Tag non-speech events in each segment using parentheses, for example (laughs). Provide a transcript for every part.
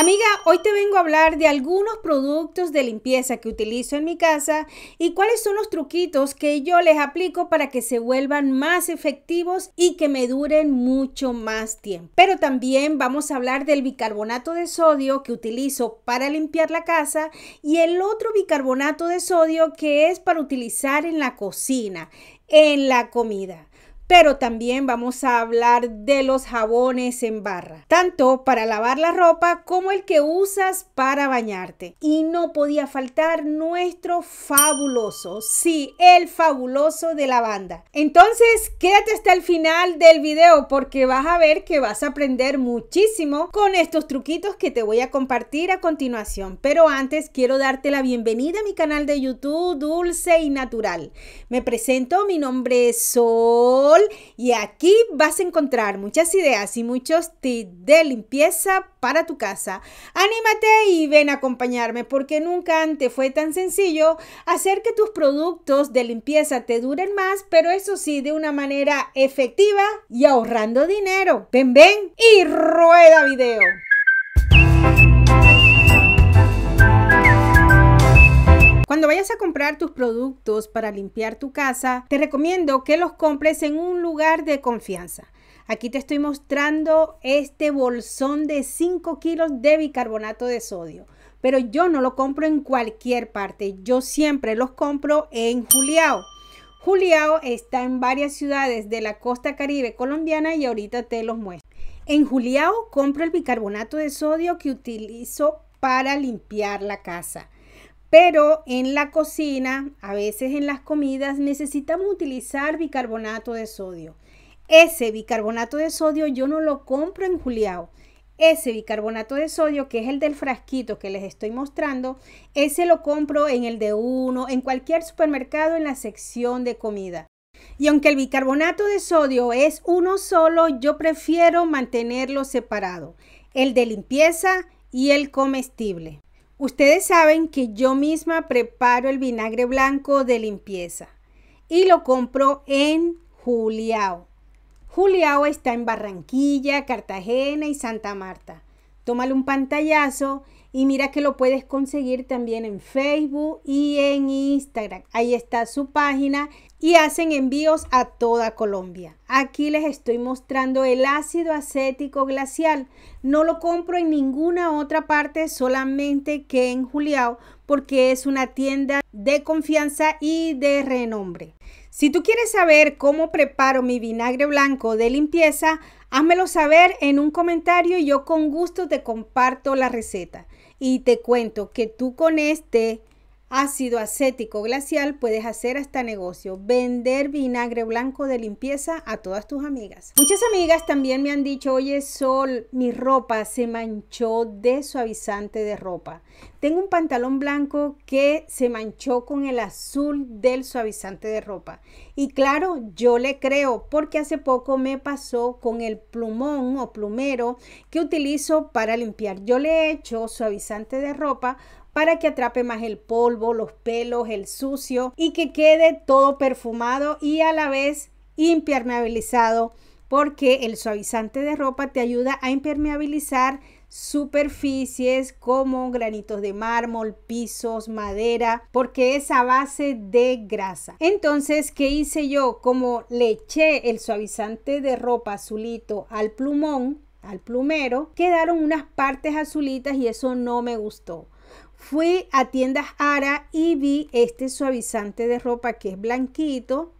Amiga, hoy te vengo a hablar de algunos productos de limpieza que utilizo en mi casa y cuáles son los truquitos que yo les aplico para que se vuelvan más efectivos y que me duren mucho más tiempo. Pero también vamos a hablar del bicarbonato de sodio que utilizo para limpiar la casa y el otro bicarbonato de sodio que es para utilizar en la cocina en la comida pero también vamos a hablar de los jabones en barra, tanto para lavar la ropa como el que usas para bañarte. Y no podía faltar nuestro fabuloso, sí, el fabuloso de la banda. Entonces, quédate hasta el final del video porque vas a ver que vas a aprender muchísimo con estos truquitos que te voy a compartir a continuación. Pero antes quiero darte la bienvenida a mi canal de YouTube Dulce y Natural. Me presento, mi nombre es Sol y aquí vas a encontrar muchas ideas y muchos tips de limpieza para tu casa. Anímate y ven a acompañarme porque nunca antes fue tan sencillo hacer que tus productos de limpieza te duren más, pero eso sí, de una manera efectiva y ahorrando dinero. Ven, ven y rueda video. Cuando vayas a comprar tus productos para limpiar tu casa, te recomiendo que los compres en un lugar de confianza. Aquí te estoy mostrando este bolsón de 5 kilos de bicarbonato de sodio. Pero yo no lo compro en cualquier parte. Yo siempre los compro en Juliao. Juliao está en varias ciudades de la costa caribe colombiana y ahorita te los muestro. En Juliao compro el bicarbonato de sodio que utilizo para limpiar la casa. Pero en la cocina, a veces en las comidas, necesitamos utilizar bicarbonato de sodio. Ese bicarbonato de sodio yo no lo compro en Juliao. Ese bicarbonato de sodio, que es el del frasquito que les estoy mostrando, ese lo compro en el de uno, en cualquier supermercado en la sección de comida. Y aunque el bicarbonato de sodio es uno solo, yo prefiero mantenerlo separado, el de limpieza y el comestible. Ustedes saben que yo misma preparo el vinagre blanco de limpieza y lo compro en Juliao. Juliao está en Barranquilla, Cartagena y Santa Marta. Tómale un pantallazo y mira que lo puedes conseguir también en Facebook y en Instagram. Ahí está su página y hacen envíos a toda Colombia. Aquí les estoy mostrando el ácido acético glacial. No lo compro en ninguna otra parte, solamente que en Juliao, porque es una tienda de confianza y de renombre. Si tú quieres saber cómo preparo mi vinagre blanco de limpieza, házmelo saber en un comentario y yo con gusto te comparto la receta. Y te cuento que tú con este ácido acético glacial, puedes hacer hasta negocio, vender vinagre blanco de limpieza a todas tus amigas. Muchas amigas también me han dicho, oye Sol, mi ropa se manchó de suavizante de ropa. Tengo un pantalón blanco que se manchó con el azul del suavizante de ropa. Y claro, yo le creo porque hace poco me pasó con el plumón o plumero que utilizo para limpiar. Yo le he hecho suavizante de ropa para que atrape más el polvo, los pelos, el sucio y que quede todo perfumado y a la vez impermeabilizado porque el suavizante de ropa te ayuda a impermeabilizar superficies como granitos de mármol, pisos, madera, porque es a base de grasa. Entonces, ¿qué hice yo? Como le eché el suavizante de ropa azulito al plumón, al plumero, quedaron unas partes azulitas y eso no me gustó. Fui a tiendas Ara y vi este suavizante de ropa que es blanquito.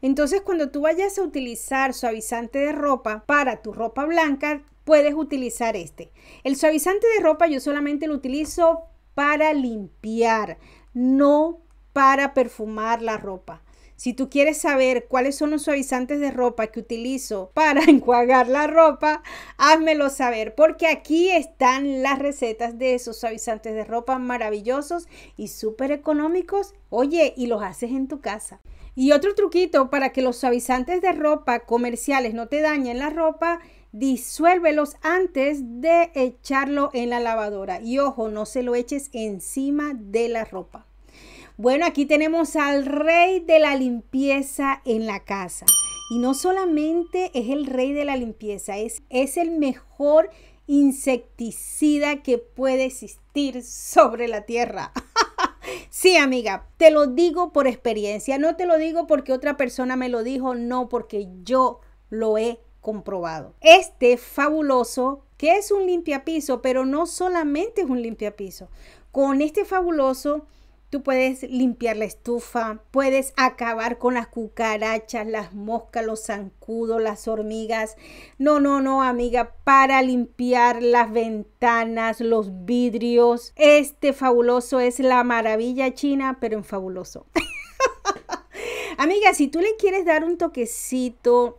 Entonces cuando tú vayas a utilizar suavizante de ropa para tu ropa blanca, puedes utilizar este. El suavizante de ropa yo solamente lo utilizo para limpiar, no para perfumar la ropa. Si tú quieres saber cuáles son los suavizantes de ropa que utilizo (laughs) para enjuagar la ropa, házmelo saber, porque aquí están las recetas de esos suavizantes de ropa maravillosos y súper económicos. Oye, y los haces en tu casa. Y otro truquito para que los suavizantes de ropa comerciales no te dañen la ropa, disuélvelos antes de echarlo en la lavadora. Y ojo, no se lo eches encima de la ropa. Bueno, aquí tenemos al rey de la limpieza en la casa. Y no solamente es el rey de la limpieza, es, es el mejor insecticida que puede existir sobre la tierra. (laughs) sí, amiga, te lo digo por experiencia, no te lo digo porque otra persona me lo dijo, no, porque yo lo he comprobado. Este fabuloso, que es un limpiapiso, pero no solamente es un limpiapiso, con este fabuloso Tú puedes limpiar la estufa, puedes acabar con las cucarachas, las moscas, los zancudos, las hormigas. No, no, no, amiga, para limpiar las ventanas, los vidrios. Este fabuloso es la maravilla china, pero en fabuloso. (laughs) amiga, si tú le quieres dar un toquecito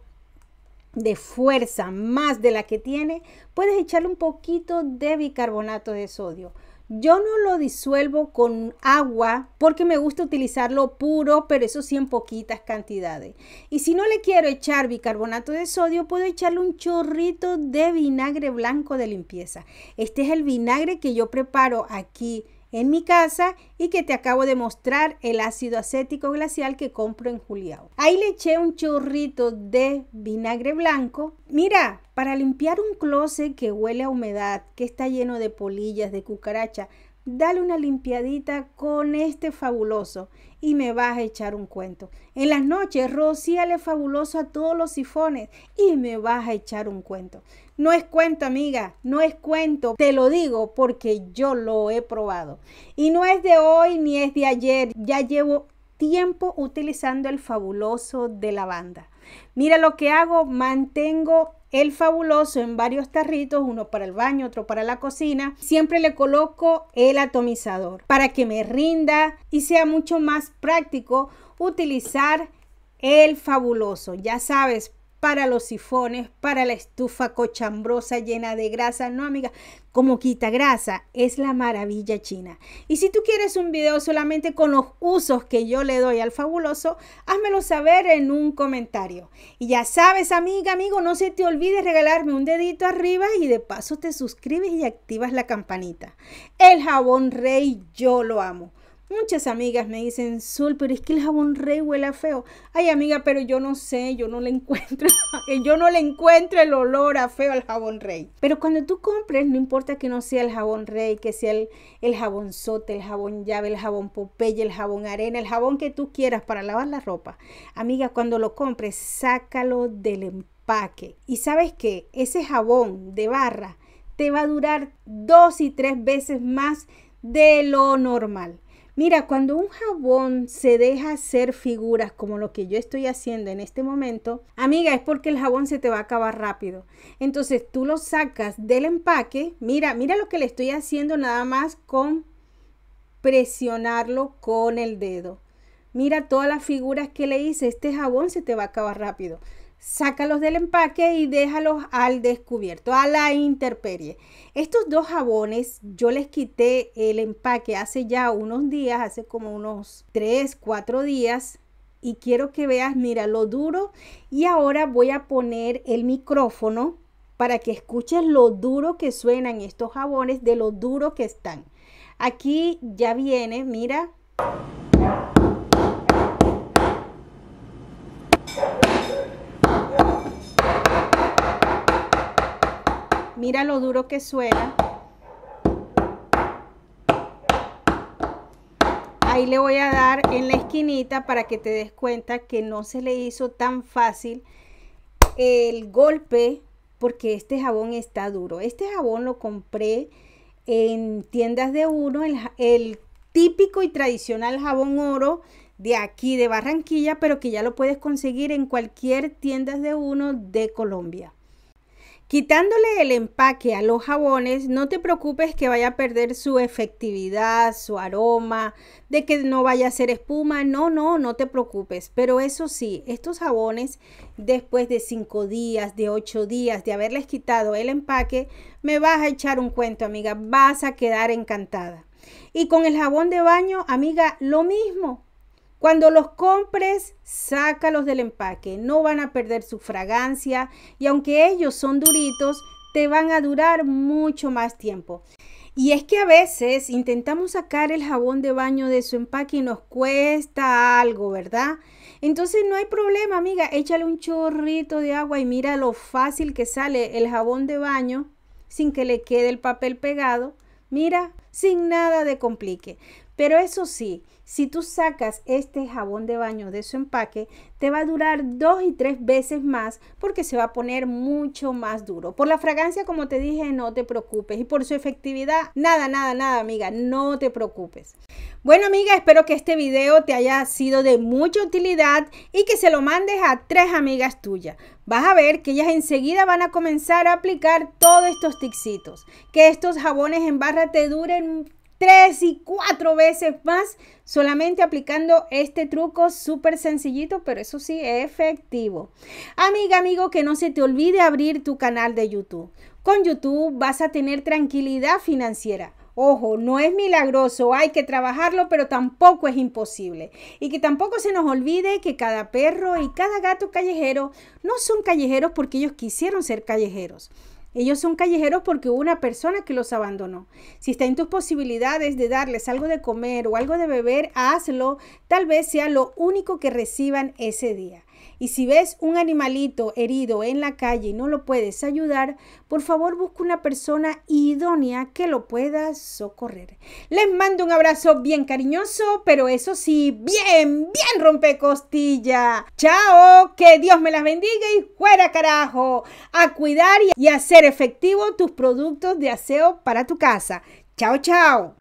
de fuerza más de la que tiene, puedes echarle un poquito de bicarbonato de sodio yo no lo disuelvo con agua porque me gusta utilizarlo puro, pero eso sí en poquitas cantidades. Y si no le quiero echar bicarbonato de sodio, puedo echarle un chorrito de vinagre blanco de limpieza. Este es el vinagre que yo preparo aquí en mi casa y que te acabo de mostrar el ácido acético glacial que compro en Juliao. Ahí le eché un chorrito de vinagre blanco. Mira, para limpiar un closet que huele a humedad, que está lleno de polillas, de cucaracha, dale una limpiadita con este fabuloso y me vas a echar un cuento. En las noches rocíale fabuloso a todos los sifones y me vas a echar un cuento. No es cuento, amiga, no es cuento. Te lo digo porque yo lo he probado. Y no es de hoy ni es de ayer. Ya llevo tiempo utilizando el fabuloso de lavanda. Mira lo que hago, mantengo el fabuloso en varios tarritos, uno para el baño, otro para la cocina. Siempre le coloco el atomizador para que me rinda y sea mucho más práctico utilizar el fabuloso. Ya sabes, para los sifones, para la estufa cochambrosa llena de grasa. No, amiga, como quita grasa, es la maravilla china. Y si tú quieres un video solamente con los usos que yo le doy al fabuloso, házmelo saber en un comentario. Y ya sabes, amiga, amigo, no se te olvide regalarme un dedito arriba y de paso te suscribes y activas la campanita. El jabón rey, yo lo amo. Muchas amigas me dicen, Sol, pero es que el jabón rey huele feo. Ay, amiga, pero yo no sé, yo no le encuentro, yo no le encuentro el olor a feo al jabón rey. Pero cuando tú compres, no importa que no sea el jabón rey, que sea el, el jabón sote, el jabón llave, el jabón popeye, el jabón arena, el jabón que tú quieras para lavar la ropa. Amiga, cuando lo compres, sácalo del empaque. Y sabes que ese jabón de barra te va a durar dos y tres veces más de lo normal. Mira, cuando un jabón se deja hacer figuras como lo que yo estoy haciendo en este momento, amiga, es porque el jabón se te va a acabar rápido. Entonces tú lo sacas del empaque. Mira, mira lo que le estoy haciendo nada más con presionarlo con el dedo. Mira todas las figuras que le hice. Este jabón se te va a acabar rápido sácalos del empaque y déjalos al descubierto, a la intemperie. Estos dos jabones yo les quité el empaque hace ya unos días, hace como unos 3, 4 días. Y quiero que veas, mira, lo duro. Y ahora voy a poner el micrófono para que escuches lo duro que suenan estos jabones, de lo duro que están. Aquí ya viene, mira. Mira lo duro que suena. Ahí le voy a dar en la esquinita para que te des cuenta que no se le hizo tan fácil el golpe porque este jabón está duro. Este jabón lo compré en tiendas de uno, el, típico y tradicional jabón oro de aquí de Barranquilla, pero que ya lo puedes conseguir en cualquier tienda de uno de Colombia. Quitándole el empaque a los jabones, no te preocupes que vaya a perder su efectividad, su aroma, de que no vaya a ser espuma, no, no, no te preocupes. Pero eso sí, estos jabones, después de cinco días, de ocho días de haberles quitado el empaque, me vas a echar un cuento, amiga, vas a quedar encantada. Y con el jabón de baño, amiga, lo mismo. Cuando los compres, sácalos del empaque, no van a perder su fragancia y aunque ellos son duritos, te van a durar mucho más tiempo. Y es que a veces intentamos sacar el jabón de baño de su empaque y nos cuesta algo, ¿verdad? Entonces no hay problema, amiga, échale un chorrito de agua y mira lo fácil que sale el jabón de baño sin que le quede el papel pegado. Mira, sin nada de complique. Pero eso sí, si tú sacas este jabón de baño de su empaque, te va a durar dos y tres veces más porque se va a poner mucho más duro. Por la fragancia, como te dije, no te preocupes. Y por su efectividad, nada, nada, nada, amiga, no te preocupes. Bueno, amiga, espero que este video te haya sido de mucha utilidad y que se lo mandes a tres amigas tuyas. Vas a ver que ellas enseguida van a comenzar a aplicar todos estos ticsitos. Que estos jabones en barra te duren tres y cuatro veces más solamente aplicando este truco súper sencillito, pero eso sí, efectivo. Amiga, amigo, que no se te olvide abrir tu canal de YouTube. Con YouTube vas a tener tranquilidad financiera. Ojo, no es milagroso, hay que trabajarlo, pero tampoco es imposible. Y que tampoco se nos olvide que cada perro y cada gato callejero no son callejeros porque ellos quisieron ser callejeros ellos son callejeros porque hubo una persona que los abandonó. Si está en tus posibilidades de darles algo de comer o algo de beber, hazlo. Tal vez sea lo único que reciban ese día. Y si ves un animalito herido en la calle y no lo puedes ayudar, por favor busca una persona idónea que lo pueda socorrer. Les mando un abrazo bien cariñoso, pero eso sí, bien, bien rompecostilla. Chao, que Dios me las bendiga y fuera carajo. A cuidar y a hacer efectivo tus productos de aseo para tu casa. Chao, chao.